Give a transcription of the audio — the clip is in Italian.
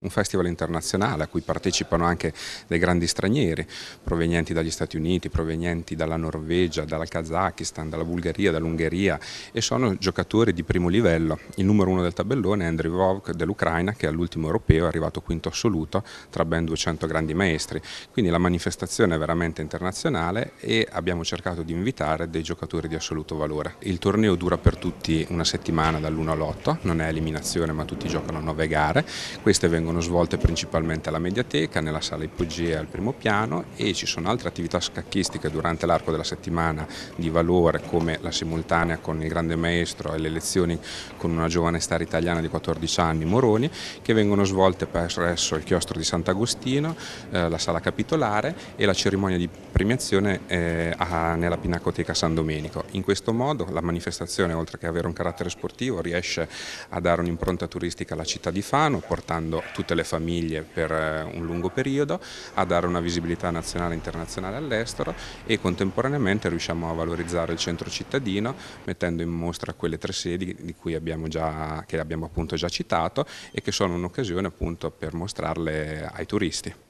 Un festival internazionale a cui partecipano anche dei grandi stranieri provenienti dagli Stati Uniti, provenienti dalla Norvegia, dalla Kazakistan, dalla Bulgaria, dall'Ungheria e sono giocatori di primo livello. Il numero uno del tabellone è Andriy Vovk dell'Ucraina che all'ultimo europeo è arrivato quinto assoluto tra ben 200 grandi maestri. Quindi la manifestazione è veramente internazionale e abbiamo cercato di invitare dei giocatori di assoluto valore. Il torneo dura per tutti una settimana dall'1 all'8, non è eliminazione ma tutti giocano 9 gare. Queste vengono vengono svolte principalmente alla mediateca, nella sala ipogea al primo piano e ci sono altre attività scacchistiche durante l'arco della settimana di valore come la simultanea con il grande maestro e le lezioni con una giovane star italiana di 14 anni, Moroni, che vengono svolte presso il chiostro di Sant'Agostino, eh, la sala capitolare e la cerimonia di premiazione eh, a, nella Pinacoteca San Domenico. In questo modo la manifestazione, oltre che avere un carattere sportivo, riesce a dare un'impronta turistica alla città di Fano, portando tutte le famiglie per eh, un lungo periodo, a dare una visibilità nazionale e internazionale all'estero e contemporaneamente riusciamo a valorizzare il centro cittadino mettendo in mostra quelle tre sedi abbiamo già, che abbiamo appunto già citato e che sono un'occasione appunto per mostrarle ai turisti.